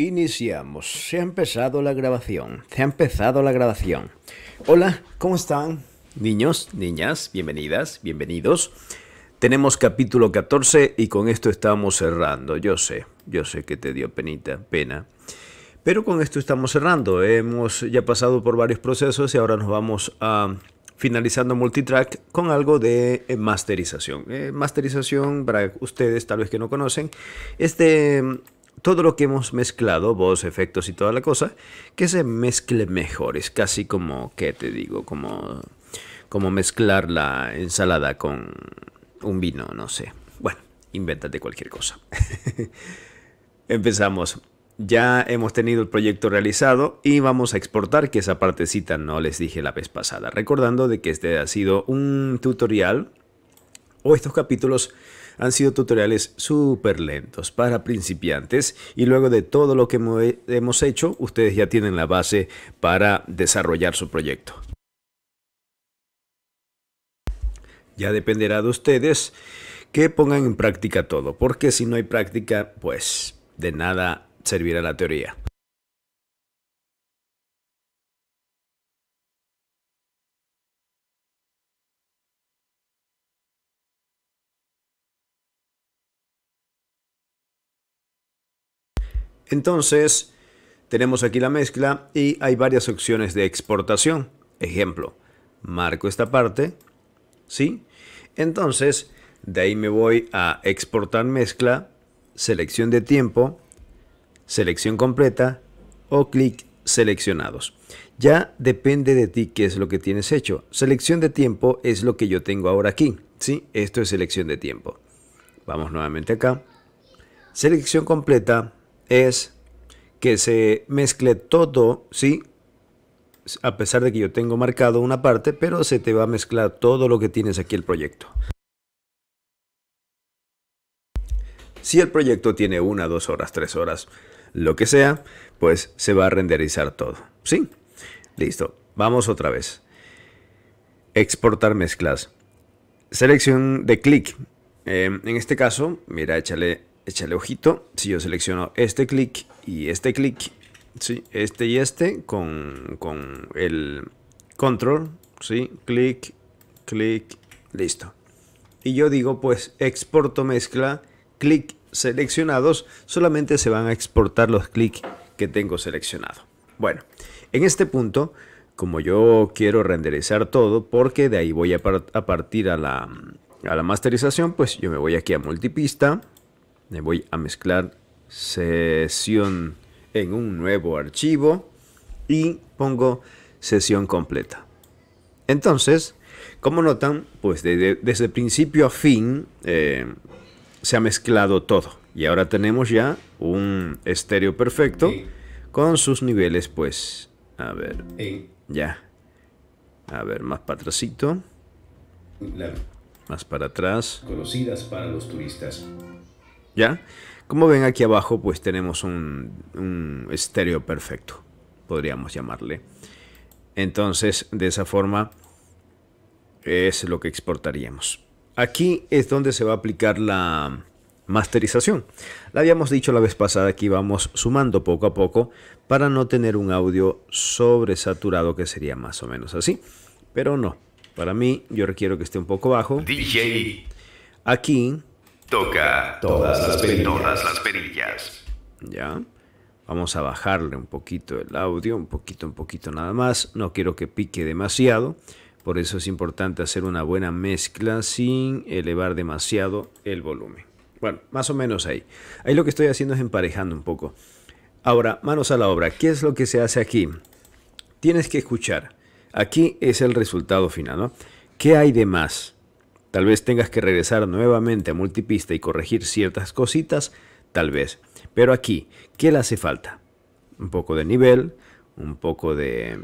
Iniciamos. Se ha empezado la grabación. Se ha empezado la grabación. Hola, ¿cómo están? Niños, niñas, bienvenidas, bienvenidos. Tenemos capítulo 14 y con esto estamos cerrando. Yo sé, yo sé que te dio penita, pena. Pero con esto estamos cerrando. Hemos ya pasado por varios procesos y ahora nos vamos a finalizando multitrack con algo de eh, masterización. Eh, masterización, para ustedes tal vez que no conocen, este todo lo que hemos mezclado, voz, efectos y toda la cosa, que se mezcle mejor. Es casi como, ¿qué te digo? Como, como mezclar la ensalada con un vino, no sé. Bueno, invéntate cualquier cosa. Empezamos. Ya hemos tenido el proyecto realizado y vamos a exportar, que esa partecita no les dije la vez pasada. Recordando de que este ha sido un tutorial o estos capítulos han sido tutoriales súper lentos para principiantes y luego de todo lo que hemos hecho, ustedes ya tienen la base para desarrollar su proyecto. Ya dependerá de ustedes que pongan en práctica todo, porque si no hay práctica, pues de nada servirá la teoría. Entonces, tenemos aquí la mezcla y hay varias opciones de exportación. Ejemplo, marco esta parte, ¿sí? Entonces, de ahí me voy a exportar mezcla, selección de tiempo, selección completa o clic seleccionados. Ya depende de ti qué es lo que tienes hecho. Selección de tiempo es lo que yo tengo ahora aquí, ¿sí? Esto es selección de tiempo. Vamos nuevamente acá. Selección completa, es que se mezcle todo, ¿sí? A pesar de que yo tengo marcado una parte, pero se te va a mezclar todo lo que tienes aquí el proyecto. Si el proyecto tiene una, dos horas, tres horas, lo que sea, pues se va a renderizar todo. ¿Sí? Listo. Vamos otra vez. Exportar mezclas. Selección de clic. Eh, en este caso, mira, échale échale ojito, si yo selecciono este clic y este clic, ¿sí? este y este, con, el control, ¿sí? clic, clic, listo. Y yo digo, pues, exporto mezcla, clic seleccionados, solamente se van a exportar los clics que tengo seleccionado. Bueno, en este punto, como yo quiero renderizar todo, porque de ahí voy a, partir a la, a la masterización, pues yo me voy aquí a multipista, me voy a mezclar sesión en un nuevo archivo y pongo sesión completa. Entonces, como notan, pues desde principio a fin eh, se ha mezclado todo. Y ahora tenemos ya un estéreo perfecto con sus niveles, pues, a ver, ya. A ver, más para atrásito. Más para atrás. Conocidas para los turistas. ¿ya? Como ven aquí abajo, pues tenemos un, estéreo perfecto, podríamos llamarle. Entonces, de esa forma, es lo que exportaríamos. Aquí es donde se va a aplicar la masterización. La habíamos dicho la vez pasada que vamos sumando poco a poco para no tener un audio sobresaturado que sería más o menos así. Pero no, para mí yo requiero que esté un poco bajo. DJ. Aquí Toca todas las perillas. las perillas. Ya. Vamos a bajarle un poquito el audio, un poquito, un poquito nada más. No quiero que pique demasiado. Por eso es importante hacer una buena mezcla sin elevar demasiado el volumen. Bueno, más o menos ahí. Ahí lo que estoy haciendo es emparejando un poco. Ahora, manos a la obra. ¿Qué es lo que se hace aquí? Tienes que escuchar. Aquí es el resultado final, ¿no? ¿Qué hay de más? Tal vez tengas que regresar nuevamente a multipista y corregir ciertas cositas, tal vez. Pero aquí, ¿qué le hace falta? Un poco de nivel, un poco de,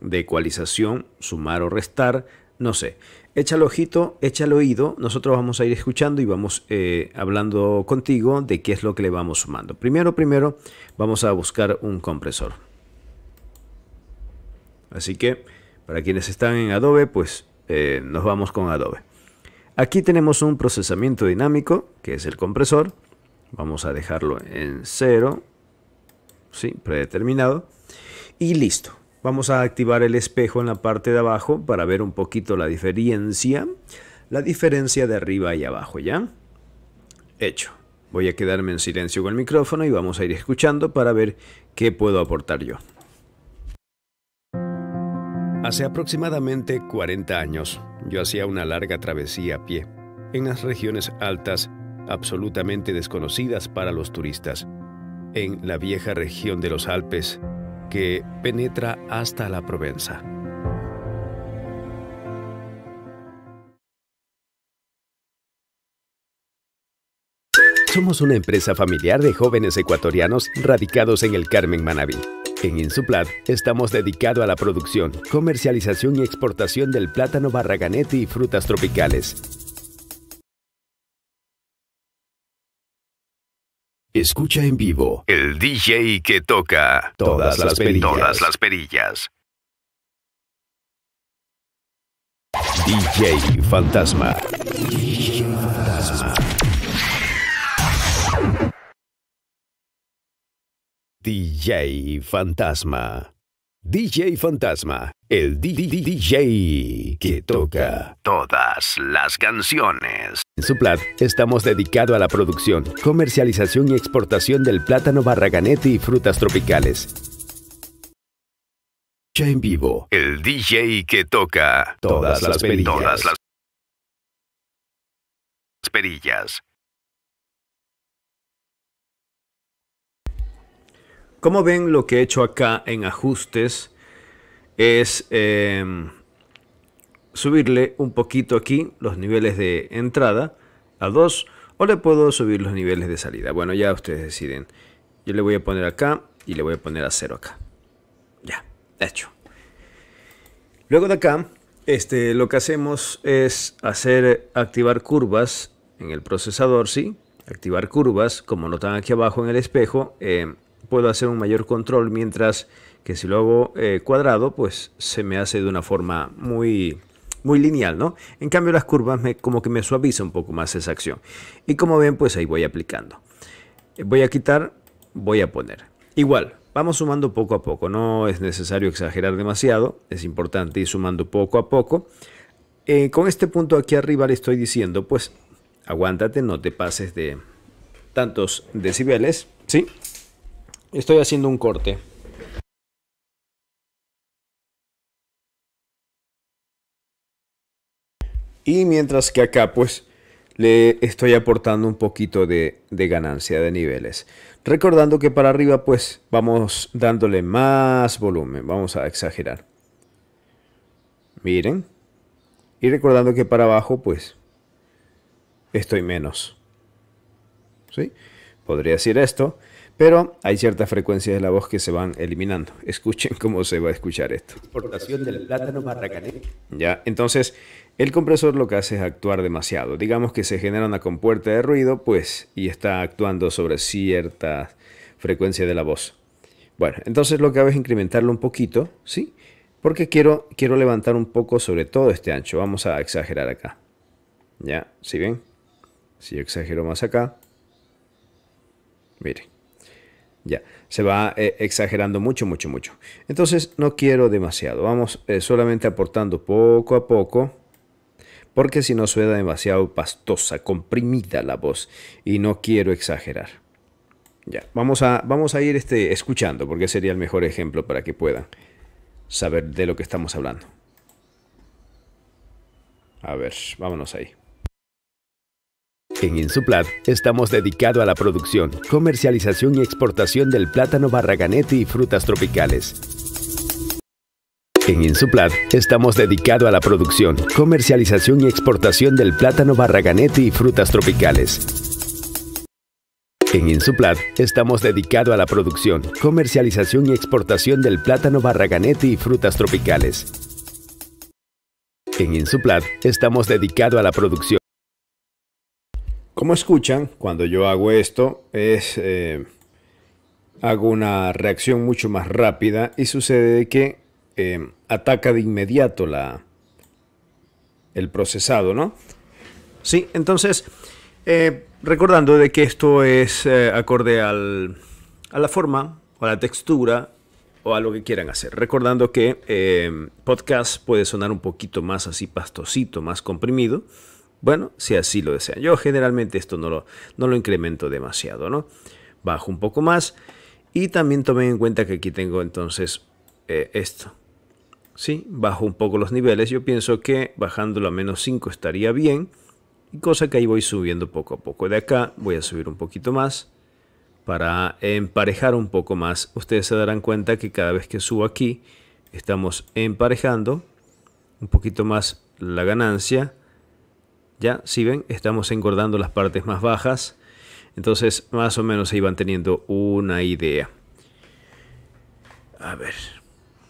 de ecualización, sumar o restar, no sé. Échale ojito, échale oído, nosotros vamos a ir escuchando y vamos eh, hablando contigo de qué es lo que le vamos sumando. Primero, primero, vamos a buscar un compresor. Así que, para quienes están en Adobe, pues eh, nos vamos con Adobe. Aquí tenemos un procesamiento dinámico, que es el compresor. Vamos a dejarlo en cero, ¿sí? predeterminado. Y listo. Vamos a activar el espejo en la parte de abajo para ver un poquito la diferencia. La diferencia de arriba y abajo, ¿ya? Hecho. Voy a quedarme en silencio con el micrófono y vamos a ir escuchando para ver qué puedo aportar yo. Hace aproximadamente 40 años, yo hacía una larga travesía a pie, en las regiones altas, absolutamente desconocidas para los turistas, en la vieja región de los Alpes, que penetra hasta la Provenza. Somos una empresa familiar de jóvenes ecuatorianos radicados en el Carmen Manaví en Insuplat estamos dedicados a la producción, comercialización y exportación del plátano barraganete y frutas tropicales. Escucha en vivo el DJ que toca todas, las, perillas. las perillas. DJ Fantasma. DJ Fantasma. DJ Fantasma. DJ Fantasma, el DJ que toca todas las canciones. En su Suplat estamos dedicados a la producción, comercialización y exportación del plátano barraganete y frutas tropicales. Ya en vivo, el DJ que toca todas, todas las perillas. Todas las perillas. Como ven, lo que he hecho acá en ajustes es em, subirle un poquito aquí los niveles de entrada a 2 o le puedo subir los niveles de salida. Bueno, ya ustedes deciden. Yo le voy a poner acá y le voy a poner a 0 acá. Ya, hecho. Luego de acá, este, lo que hacemos es hacer activar curvas en el procesador, ¿sí? Activar curvas, como notan aquí abajo en el espejo. Eh, puedo hacer un mayor control, mientras que si lo hago eh, cuadrado, pues se me hace de una forma muy muy lineal, ¿no? En cambio las curvas me, como que me suaviza un poco más esa acción. Y como ven, pues ahí voy aplicando. Voy a quitar, voy a poner. Igual, vamos sumando poco a poco, no es necesario exagerar demasiado, es importante ir sumando poco a poco. Eh, con este punto aquí arriba le estoy diciendo, pues aguántate, no te pases de tantos decibeles, ¿sí? Estoy haciendo un corte. Y mientras que acá pues le estoy aportando un poquito de, ganancia de niveles. Recordando que para arriba pues vamos dándole más volumen, vamos a exagerar. Miren. Y recordando que para abajo pues estoy menos. ¿Sí? Podría decir esto. Pero hay ciertas frecuencias de la voz que se van eliminando. Escuchen cómo se va a escuchar esto. Exportación del plátano barracané. Ya, entonces el compresor lo que hace es actuar demasiado. Digamos que se genera una compuerta de ruido, pues, y está actuando sobre cierta frecuencia de la voz. Bueno, entonces lo que hago es incrementarlo un poquito, ¿sí? Porque quiero, quiero levantar un poco sobre todo este ancho. Vamos a exagerar acá. ¿Ya? ¿Sí ven? Si exagero más acá. Miren. Ya, se va eh, exagerando mucho, mucho, mucho. Entonces no quiero demasiado. Vamos eh, solamente aportando poco a poco. Porque si no suena demasiado pastosa, comprimida la voz. Y no quiero exagerar. Ya, vamos a, vamos a ir este, escuchando porque sería el mejor ejemplo para que puedan saber de lo que estamos hablando. A ver, vámonos ahí. En Insuplat estamos dedicados a la producción, comercialización y exportación del plátano barraganete y frutas tropicales. En Insuplat estamos dedicados a la producción, comercialización y exportación del plátano barraganete y frutas tropicales. En Insuplat estamos dedicados a la producción, comercialización y exportación del plátano barraganete y frutas tropicales. En Insuplat estamos dedicado a la producción. Como escuchan, cuando yo hago esto es... Eh, hago una reacción mucho más rápida y sucede que eh, ataca de inmediato la, el procesado, ¿no? Sí, entonces, eh, recordando de que esto es acorde a la forma o a la textura o a lo que quieran hacer. Recordando que podcast puede sonar un poquito más así pastosito, más comprimido, bueno, si así lo desean. Yo generalmente esto no lo, lo incremento demasiado, ¿no? Bajo un poco más y también tomen en cuenta que aquí tengo entonces eh, esto. ¿Sí? Bajo un poco los niveles. Yo pienso que bajándolo a menos 5 estaría bien. Cosa que ahí voy subiendo poco a poco. De acá voy a subir un poquito más para emparejar un poco más. Ustedes se darán cuenta que cada vez que subo aquí estamos emparejando un poquito más la ganancia ya, si ven, estamos engordando las partes más bajas. Entonces, más o menos se iban teniendo una idea. A ver,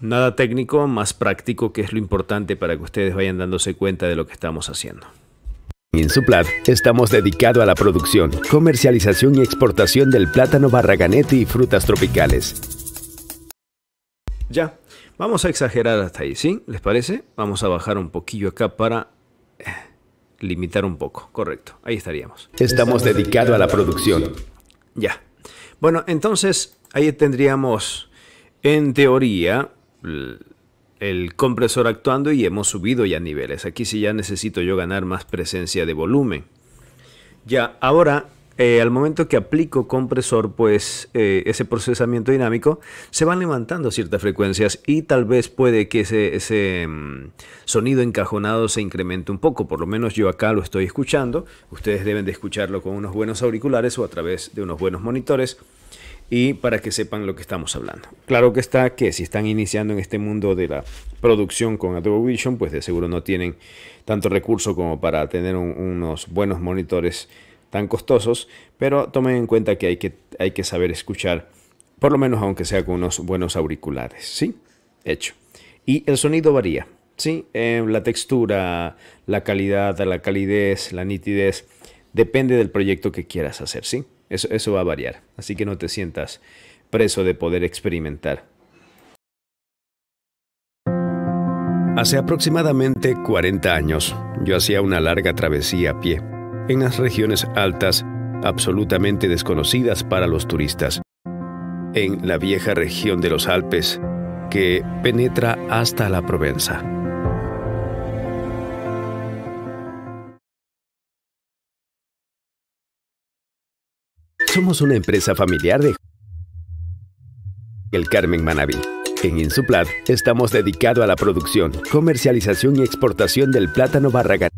nada técnico, más práctico, que es lo importante para que ustedes vayan dándose cuenta de lo que estamos haciendo. En Suplat estamos dedicados a la producción, comercialización y exportación del plátano barraganete y frutas tropicales. Ya, vamos a exagerar hasta ahí, ¿sí? ¿Les parece? Vamos a bajar un poquillo acá para... Eh, limitar un poco, correcto, ahí estaríamos. Estamos dedicados a la producción. Ya. Bueno, entonces ahí tendríamos, en teoría, el compresor actuando y hemos subido ya niveles. Aquí sí ya necesito yo ganar más presencia de volumen. Ya, ahora eh, al momento que aplico compresor, pues eh, ese procesamiento dinámico se van levantando ciertas frecuencias y tal vez puede que ese, mm, sonido encajonado se incremente un poco. Por lo menos yo acá lo estoy escuchando. Ustedes deben de escucharlo con unos buenos auriculares o a través de unos buenos monitores y para que sepan lo que estamos hablando. Claro que está que si están iniciando en este mundo de la producción con Adobe Vision, pues de seguro no tienen tanto recurso como para tener unos buenos monitores tan costosos, pero tomen en cuenta que hay que, hay que saber escuchar, por lo menos aunque sea con unos buenos auriculares, ¿sí? Hecho. Y el sonido varía, ¿sí? Em, la textura, la calidad, la calidez, la nitidez, depende del proyecto que quieras hacer, ¿sí? Eso, eso va a variar, así que no te sientas preso de poder experimentar. Hace aproximadamente 40 años, yo hacía una larga travesía a pie en las regiones altas, absolutamente desconocidas para los turistas. En la vieja región de los Alpes, que penetra hasta la Provenza. Somos una empresa familiar de El Carmen Manaví. En Insuplat estamos dedicados a la producción, comercialización y exportación del plátano barragán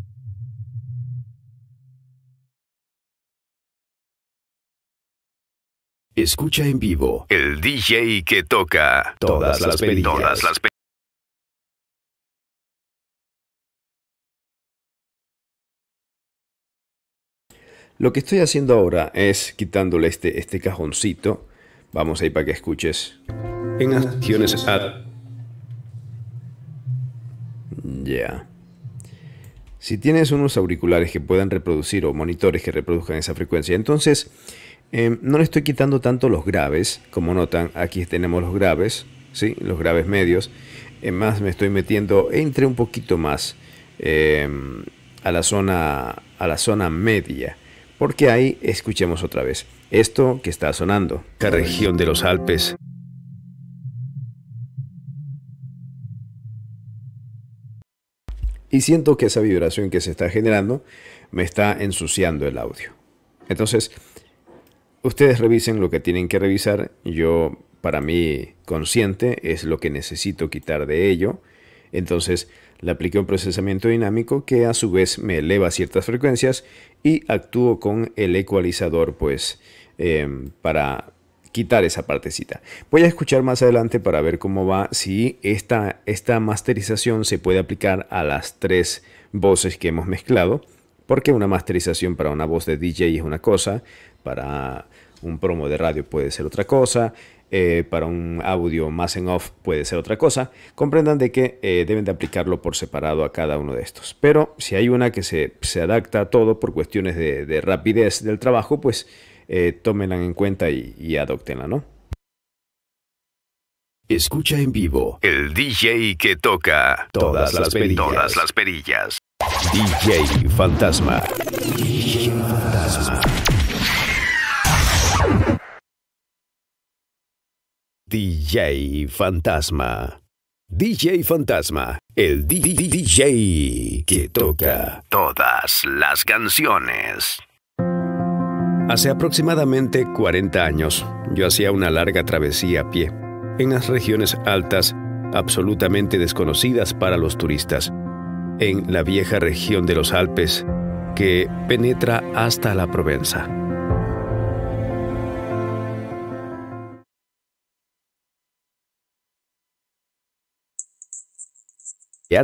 Escucha en vivo el DJ que toca todas, las películas. Lo que estoy haciendo ahora es quitándole este, este cajoncito. Vamos ahí para que escuches. En acciones Ya. Si tienes unos auriculares que puedan reproducir o monitores que reproduzcan esa frecuencia, entonces Em, no le estoy quitando tanto los graves, como notan, aquí tenemos los graves, ¿sí? los graves medios. en más me estoy metiendo, entre un poquito más em, a, la zona, a la zona media. Porque ahí escuchemos otra vez esto que está sonando. La región de los Alpes y siento que esa vibración que se está generando me está ensuciando el audio. Entonces, Ustedes revisen lo que tienen que revisar. Yo, para mí, consciente es lo que necesito quitar de ello. Entonces, le apliqué un procesamiento dinámico que a su vez me eleva ciertas frecuencias y actúo con el ecualizador, pues, em, para quitar esa partecita. Voy a escuchar más adelante para ver cómo va, si esta masterización se puede aplicar a las tres voces que hemos mezclado porque una masterización para una voz de DJ es una cosa, para un promo de radio puede ser otra cosa, eh, para un audio más en off puede ser otra cosa. Comprendan de que eh, deben de aplicarlo por separado a cada uno de estos. Pero si hay una que se, adapta a todo por cuestiones de, rapidez del trabajo, pues eh, tómenla en cuenta y, y adoptenla, ¿no? Escucha en vivo el DJ que toca todas las perillas. DJ Fantasma. DJ Fantasma. DJ Fantasma. DJ Fantasma, el DJ que toca todas las canciones. Hace aproximadamente 40 años, yo hacía una larga travesía a pie, en las regiones altas, absolutamente desconocidas para los turistas en la vieja región de los Alpes que penetra hasta la Provenza.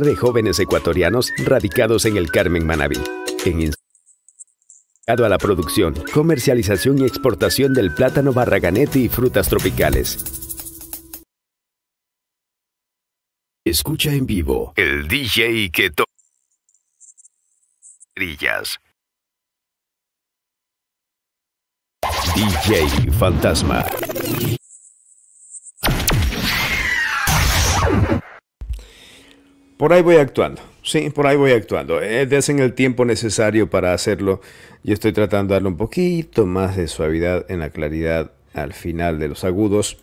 de jóvenes ecuatorianos radicados en el Carmen Manaví, en a la producción, comercialización y exportación del plátano barraganete y frutas tropicales. Escucha en vivo el DJ que to... DJ Fantasma. Por ahí voy actuando. Sí, por ahí voy actuando. De eh, hacen el tiempo necesario para hacerlo. Yo estoy tratando de darle un poquito más de suavidad en la claridad al final de los agudos.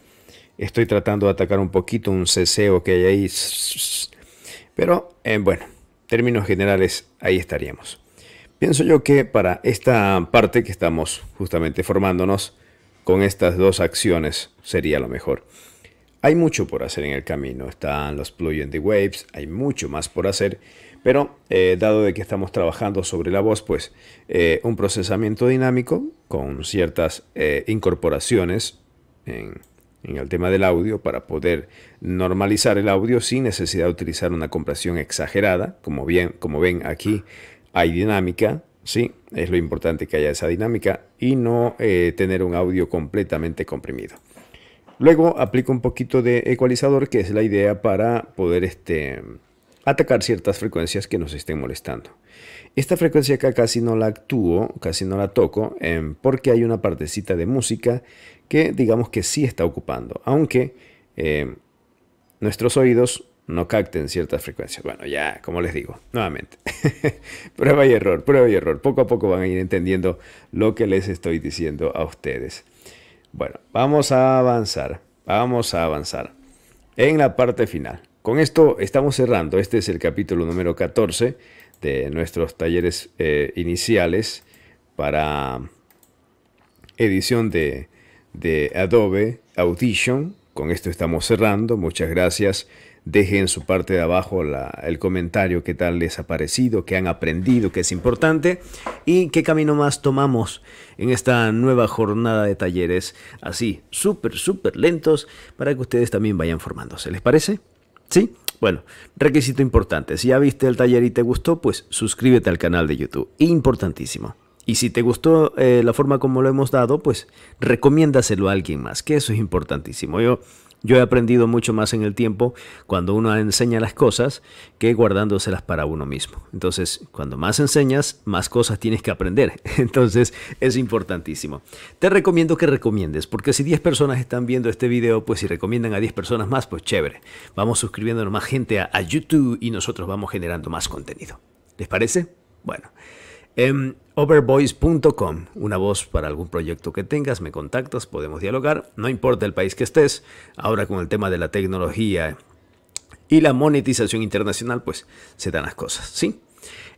Estoy tratando de atacar un poquito un ceseo que hay ahí. Pero en eh, bueno, términos generales, ahí estaríamos. Pienso yo que para esta parte que estamos justamente formándonos con estas dos acciones sería lo mejor. Hay mucho por hacer en el camino, están los Plug the Waves, hay mucho más por hacer, pero eh, dado de que estamos trabajando sobre la voz, pues eh, un procesamiento dinámico con ciertas incorporaciones en en el tema del audio para poder normalizar el audio sin necesidad de utilizar una compresión exagerada. Como, bien, como ven aquí hay dinámica, ¿sí? es lo importante que haya esa dinámica y no eh, tener un audio completamente comprimido. Luego aplico un poquito de ecualizador que es la idea para poder este, atacar ciertas frecuencias que nos estén molestando. Esta frecuencia acá casi no la actúo, casi no la toco, em, porque hay una partecita de música que digamos que sí está ocupando, aunque em, nuestros oídos no capten ciertas frecuencias. Bueno, ya, como les digo, nuevamente, prueba y error, prueba y error. Poco a poco van a ir entendiendo lo que les estoy diciendo a ustedes. Bueno, vamos a avanzar, vamos a avanzar en la parte final. Con esto estamos cerrando, este es el capítulo número 14 de este, nuestros talleres eh, iniciales para edición de, Adobe Audition. Con esto estamos cerrando. Muchas gracias. Dejen en su parte de abajo el comentario qué tal les ha parecido, qué han aprendido, qué es importante y qué camino más tomamos en esta nueva jornada de talleres así, súper, súper lentos para que ustedes también vayan formándose. ¿Les parece? ¿Sí? Bueno, requisito importante, si ya viste el taller y te gustó, pues suscríbete al canal de YouTube, importantísimo. Y si te gustó eh, la forma como lo hemos dado, pues recomiéndaselo a alguien más, que eso es importantísimo. Yo yo he aprendido mucho más en el tiempo cuando uno enseña las cosas que guardándoselas para uno mismo. Entonces, cuando más enseñas, más cosas tienes que aprender. Entonces, es importantísimo. Te recomiendo que recomiendes, porque si 10 personas están viendo este video, pues si recomiendan a 10 personas más, pues chévere. Vamos suscribiéndonos más gente a, YouTube y nosotros vamos generando más contenido. ¿Les parece? Bueno. Em, overvoice.com. Una voz para algún proyecto que tengas, me contactas, podemos dialogar, no importa el país que estés. Ahora con el tema de la tecnología y la monetización internacional, pues se dan las cosas, ¿sí?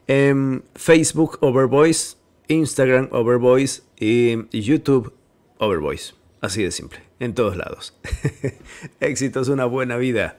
Em, Facebook Overvoice, Instagram Overvoice y YouTube Overvoice. Así de simple, en todos lados. Éxitos, una buena vida.